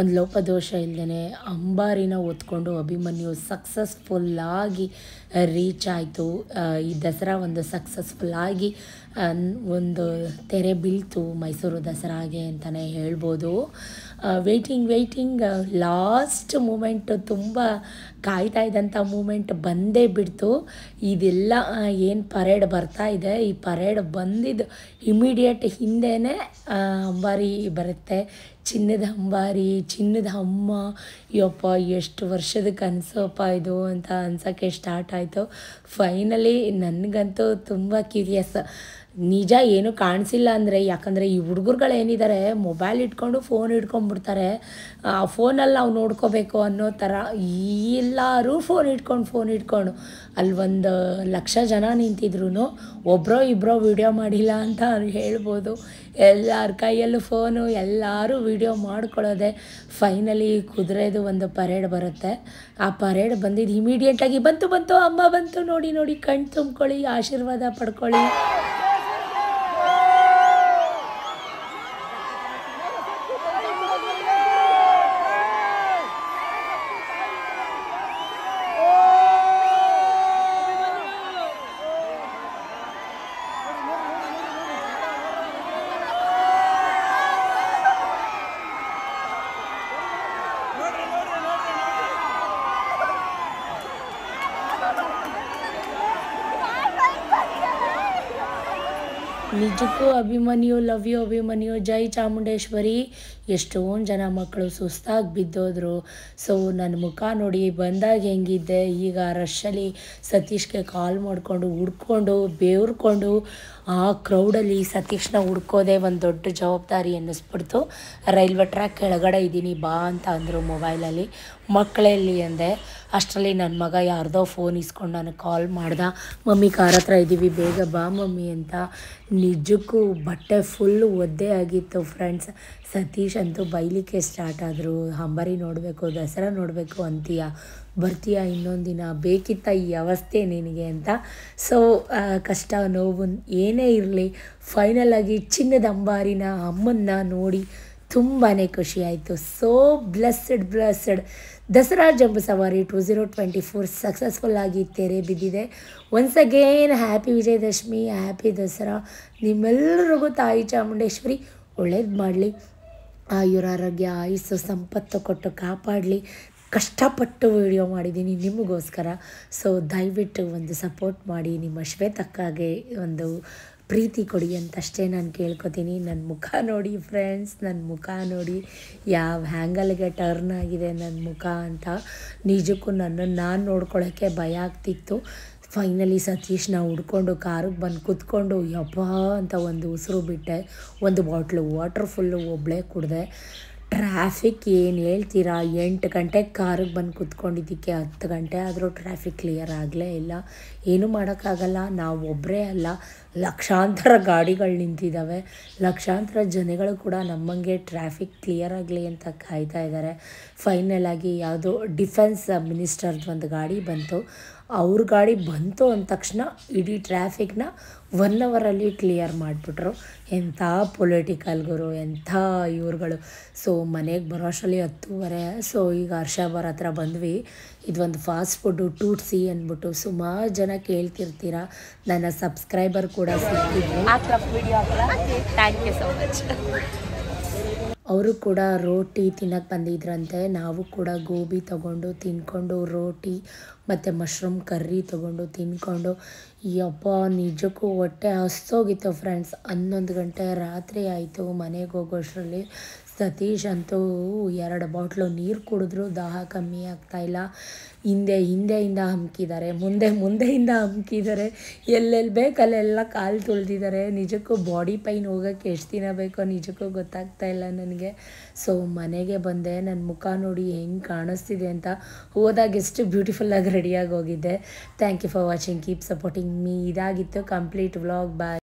ಒಂದು ಲೋಪದೋಷ ಇಲ್ಲದೇ ಅಂಬಾರಿನ ಓದ್ಕೊಂಡು ಅಭಿಮನ್ಯು ಸಕ್ಸಸ್ಫುಲ್ಲಾಗಿ ರೀಚ್ ಆಯಿತು ಈ ದಸರಾ ಒಂದು ಸಕ್ಸಸ್ಫುಲ್ಲಾಗಿ ಒಂದು ತೆರೆ ಬೀಳ್ತು ಮೈಸೂರು ದಸರಾಗೆ ಅಂತಲೇ ಹೇಳ್ಬೋದು ವೆಯ್ಟಿಂಗ್ ವೆಯ್ಟಿಂಗ್ ಲಾಸ್ಟ್ ಮೂಮೆಂಟ್ ತುಂಬ ಕಾಯ್ತಾ ಇದ್ದಂಥ ಮೂಮೆಂಟ್ ಬಂದೇ ಬಿಡ್ತು ಇದೆಲ್ಲ ಏನು ಪರೇಡ್ ಬರ್ತಾ ಇದೆ ಈ ಪರೇಡ್ ಬಂದಿದ್ದು ಇಮಿಡಿಯೇಟ್ ಹಿಂದೆ ಅಂಬಾರಿ ಬರುತ್ತೆ ಚಿನ್ನದ ಅಂಬಾರಿ ಚಿನ್ನದ ಅಮ್ಮ ಯಪ್ಪ ಎಷ್ಟು ವರ್ಷದ ಕನಸಪ್ಪ ಇದು ಅಂತ ಅನ್ಸೋಕ್ಕೆ ಸ್ಟಾರ್ಟ್ ಆಯಿತು ಫೈನಲಿ ನನಗಂತೂ ತುಂಬ ಕ್ಯೂರಿಯಸ್ ನಿಜ ಏನು ಕಾಣಿಸಿಲ್ಲ ಅಂದರೆ ಯಾಕಂದರೆ ಈ ಹುಡುಗರುಗಳೇನಿದ್ದಾರೆ ಮೊಬೈಲ್ ಇಟ್ಕೊಂಡು ಫೋನ್ ಇಟ್ಕೊಂಡ್ಬಿಡ್ತಾರೆ ಆ ಫೋನಲ್ಲಿ ನಾವು ನೋಡ್ಕೋಬೇಕು ಅನ್ನೋ ಥರ ಎಲ್ಲರೂ ಫೋನ್ ಇಟ್ಕೊಂಡು ಫೋನ್ ಇಟ್ಕೊಂಡು ಅಲ್ಲಿ ಒಂದು ಲಕ್ಷ ಜನ ನಿಂತಿದ್ರು ಒಬ್ಬರೋ ಇಬ್ಬರೋ ವೀಡಿಯೋ ಮಾಡಿಲ್ಲ ಅಂತ ಹೇಳ್ಬೋದು ಎಲ್ಲರ ಕೈಯಲ್ಲೂ ಫೋನು ಎಲ್ಲರೂ ವೀಡಿಯೋ ಮಾಡ್ಕೊಳ್ಳೋದೆ ಫೈನಲಿ ಕುದುರೆದು ಒಂದು ಪರೇಡ್ ಬರುತ್ತೆ ಆ ಪರೇಡ್ ಬಂದಿದ್ದು ಇಮಿಡಿಯೇಟಾಗಿ ಬಂತು ಬಂತು ಅಮ್ಮ ಬಂತು ನೋಡಿ ನೋಡಿ ಕಣ್ಣು ತುಂಬ್ಕೊಳ್ಳಿ ಆಶೀರ್ವಾದ ಪಡ್ಕೊಳ್ಳಿ ನಿಜಕ್ಕೂ ಅಭಿಮನ್ಯು ಲವ್ ಯು ಅಭಿಮನ್ಯು ಜೈ ಚಾಮುಂಡೇಶ್ವರಿ ಎಷ್ಟೊಂದು ಜನ ಮಕ್ಕಳು ಸುಸ್ತಾಗಿ ಬಿದ್ದೋದ್ರು ಸೊ ನನ್ನ ಮುಖ ನೋಡಿ ಬಂದಾಗ ಹೆಂಗಿದ್ದೆ ಈಗ ರಶ್ಶಲ್ಲಿ ಸತೀಶ್ಗೆ ಕಾಲ್ ಮಾಡಿಕೊಂಡು ಹುಡ್ಕೊಂಡು ಬೇವ್ರ್ಕೊಂಡು ಆ ಕ್ರೌಡಲ್ಲಿ ಸತೀಶ್ನ ಹುಡ್ಕೋದೆ ಒಂದು ದೊಡ್ಡ ಜವಾಬ್ದಾರಿ ಅನ್ನಿಸ್ಬಿಡ್ತು ರೈಲ್ವೆ ಟ್ರ್ಯಾಕ್ ಕೆಳಗಡೆ ಇದ್ದೀನಿ ಬಾ ಅಂತ ಅಂದರು ಮೊಬೈಲಲ್ಲಿ ಮಕ್ಕಳಲ್ಲಿ ಅಂದೆ ಅಷ್ಟರಲ್ಲಿ ನನ್ನ ಮಗ ಯಾರ್ದೋ ಫೋನ್ ಇಸ್ಕೊಂಡು ನಾನು ಕಾಲ್ ಮಾಡ್ದೆ ಮಮ್ಮಿ ಕಾರ್ ಹತ್ರ ಇದ್ದೀವಿ ಬೇಗ ಬಾ ಮಮ್ಮಿ ಅಂತ ನಿಜಕ್ಕೂ ಬಟ್ಟೆ ಫುಲ್ ಒದ್ದೆ ಆಗಿತ್ತು ಫ್ರೆಂಡ್ಸ್ ಸತೀಶ್ ಅಂತೂ ಬೈಲಿಕ್ಕೆ ಸ್ಟಾರ್ಟ್ ಆದರು ಅಂಬಾರಿ ನೋಡಬೇಕು ದಸರಾ ನೋಡಬೇಕು ಅಂತೀಯ ಬರ್ತೀಯಾ ಇನ್ನೊಂದು ದಿನ ಬೇಕಿತ್ತ ಈ ಅವಸ್ಥೆ ನಿನಗೆ ಅಂತ ಸೊ ಕಷ್ಟ ನೋವು ಏನೇ ಇರಲಿ ಫೈನಲಾಗಿ ಚಿನ್ನದ ಅಂಬಾರಿನ ಅಮ್ಮನ್ನ ನೋಡಿ ತುಂಬಾ ಖುಷಿಯಾಯಿತು so so blessed Dasara Jambu Savari two zero twenty four successful ಆಗಿ ತೆರೆ ಬಿದ್ದಿದೆ once again happy Vijayadashami happy Dasara ನಿಮ್ಮೆಲ್ಲರಿಗೂ ತಾಯಿ ಚಾಮುಂಡೇಶ್ವರಿ ಒಳ್ಳೇದು ಮಾಡಲಿ ಆಯುರ ಆರೋಗ್ಯ ಆಯುಸ್ಸು ಸಂಪತ್ತು ಕೊಟ್ಟು ಕಾಪಾಡಲಿ ಕಷ್ಟಪಟ್ಟು ವಿಡಿಯೋ ಮಾಡಿದ್ದೀನಿ ನಿಮಗೋಸ್ಕರ ಸೊ ದಯವಿಟ್ಟು ಒಂದು ಸಪೋರ್ಟ್ ಮಾಡಿ ನಿಮ್ಮ ಶ್ವೇತಕ್ಕಾಗೆ ಒಂದು ಪ್ರೀತಿ ಕೊಡಿ ಅಂತಷ್ಟೇ ನಾನು ಕೇಳ್ಕೊತೀನಿ ನನ್ನ ಮುಖ ನೋಡಿ ಫ್ರೆಂಡ್ಸ್ ನನ್ನ ಮುಖ ನೋಡಿ ಯಾವ ಹ್ಯಾಂಗಲ್ಗೆ ಟರ್ನ್ ಆಗಿದೆ ನನ್ನ ಮುಖ ಅಂತ ನಿಜಕ್ಕೂ ನನ್ನನ್ನು ನಾನು ನೋಡ್ಕೊಳ್ಳೋಕ್ಕೆ ಭಯ ಆಗ್ತಿತ್ತು ಫೈನಲಿ ಸತೀಶ್ ಸತೀಶ್ನ ಹುಡ್ಕೊಂಡು ಕಾರಿಗೆ ಬಂದು ಕೂತ್ಕೊಂಡು ಯಪ್ಪ ಅಂತ ಒಂದು ಉಸಿರು ಬಿಟ್ಟೆ ಒಂದು ಬಾಟ್ಲು ವಾಟ್ರ್ ಫುಲ್ಲು ಒಬ್ಬಳೇ ಕುಡಿದೆ ಟ್ರಾಫಿಕ್ ಏನು ಹೇಳ್ತೀರಾ ಎಂಟು ಗಂಟೆ ಕಾರಿಗೆ ಬಂದು ಕೂತ್ಕೊಂಡಿದ್ದಕ್ಕೆ ಹತ್ತು ಗಂಟೆ ಆದರೂ ಟ್ರಾಫಿಕ್ ಕ್ಲಿಯರ್ ಆಗಲೇ ಇಲ್ಲ ಏನೂ ಮಾಡೋಕ್ಕಾಗಲ್ಲ ನಾವು ಒಬ್ಬರೇ ಅಲ್ಲ ಲಕ್ಷಾಂತರ ಗಾಡಿಗಳು ನಿಂತಿದ್ದಾವೆ ಲಕ್ಷಾಂತರ ಜನಗಳು ಕೂಡ ನಮ್ಮಂಗೆ ಟ್ರಾಫಿಕ್ ಕ್ಲಿಯರ್ ಆಗಲಿ ಅಂತ ಕಾಯ್ತಾ ಇದ್ದಾರೆ ಫೈನಲ್ ಆಗಿ ಯಾವುದೋ ಡಿಫೆನ್ಸ್ ಮಿನಿಸ್ಟರ್ದು ಒಂದು ಗಾಡಿ ಬಂತು ಅವ್ರ ಗಾಡಿ ಬಂತು ಅಂದ ತಕ್ಷಣ ಇಡೀ ಟ್ರಾಫಿಕ್ನ ಒನ್ ಅವರಲ್ಲಿ ಕ್ಲಿಯರ್ ಮಾಡಿಬಿಟ್ರು ಎಂಥ ಪೊಲಿಟಿಕಲ್ ಗುರು ಎಂಥ ಇವ್ರುಗಳು ಸೊ ಮನೆಗೆ ಬರೋ ಅಷ್ಟರಲ್ಲಿ ಹತ್ತುವರೆ ಸೊ ಈಗ ಹರ್ಷಾಬರ್ ಹತ್ರ ಬಂದ್ವಿ ಇದೊಂದು ಫಾಸ್ಟ್ ಫುಡ್ಡು ಟೂಟ್ಸಿ ಅಂದ್ಬಿಟ್ಟು ಸುಮಾರು ಜನ ಕೇಳ್ತಿರ್ತೀರ ನನ್ನ ಸಬ್ಸ್ಕ್ರೈಬರ್ ಕೂಡ ಸಿಕ್ಕಿದ್ರು ಥ್ಯಾಂಕ್ ಯು ಸೊ ಮಚ್ ಅವರು ಕೂಡ ರೋಟಿ ತಿನ್ನೋಕ್ಕೆ ಬಂದಿದ್ರಂತೆ ನಾವು ಕೂಡ ಗೋಬಿ ತಗೊಂಡು ತಿಂದ್ಕೊಂಡು ರೋಟಿ ಮತ್ತು ಮಶ್ರೂಮ್ ಕರ್ರಿ ತೊಗೊಂಡು ತಿಂದ್ಕೊಂಡು ಯಪ್ಪ ನಿಜಕ್ಕೂ ಹೊಟ್ಟೆ ಹಸ್ತೋಗಿತ್ತು ಫ್ರೆಂಡ್ಸ್ ಹನ್ನೊಂದು ಗಂಟೆ ರಾತ್ರಿ ಆಯಿತು ಮನೆಗೆ ಹೋಗೋಷ್ಟರಲ್ಲಿ ಸತೀಶ್ ಅಂತೂ ಎರಡು ಬಾಟ್ಲು ನೀರು ಕುಡಿದ್ರು ದಾಹ ಕಮ್ಮಿ ಆಗ್ತಾಯಿಲ್ಲ ಹಿಂದೆ ಹಿಂದೆಯಿಂದ ಹಮ್ಕಿದ್ದಾರೆ ಮುಂದೆ ಮುಂದೆಯಿಂದ ಹಮ್ಕಿದ್ದಾರೆ ಎಲ್ಲೆಲ್ಲಿ ಅಲ್ಲೆಲ್ಲ ಕಾಲು ತುಳಿದಿದ್ದಾರೆ ನಿಜಕ್ಕೂ ಬಾಡಿ ಪೈನ್ ಹೋಗೋಕ್ಕೆ ಎಷ್ಟು ದಿನ ಬೇಕೋ ನಿಜಕ್ಕೂ ಗೊತ್ತಾಗ್ತಾ ಇಲ್ಲ ನನಗೆ ಸೊ ಮನೆಗೆ ಬಂದೆ ನನ್ನ ಮುಖ ನೋಡಿ ಹೆಂಗೆ ಕಾಣಿಸ್ತಿದೆ ಅಂತ ಹೋದಾಗ ಎಷ್ಟು ಬ್ಯೂಟಿಫುಲ್ಲಾಗಿ ರೆಡಿಯಾಗಿ ಹೋಗಿದ್ದೆ thank you for watching keep supporting me ಇದಾಗಿತ್ತು ಕಂಪ್ಲೀಟ್ ವ್ಲಾಗ್ ಬಾಯ್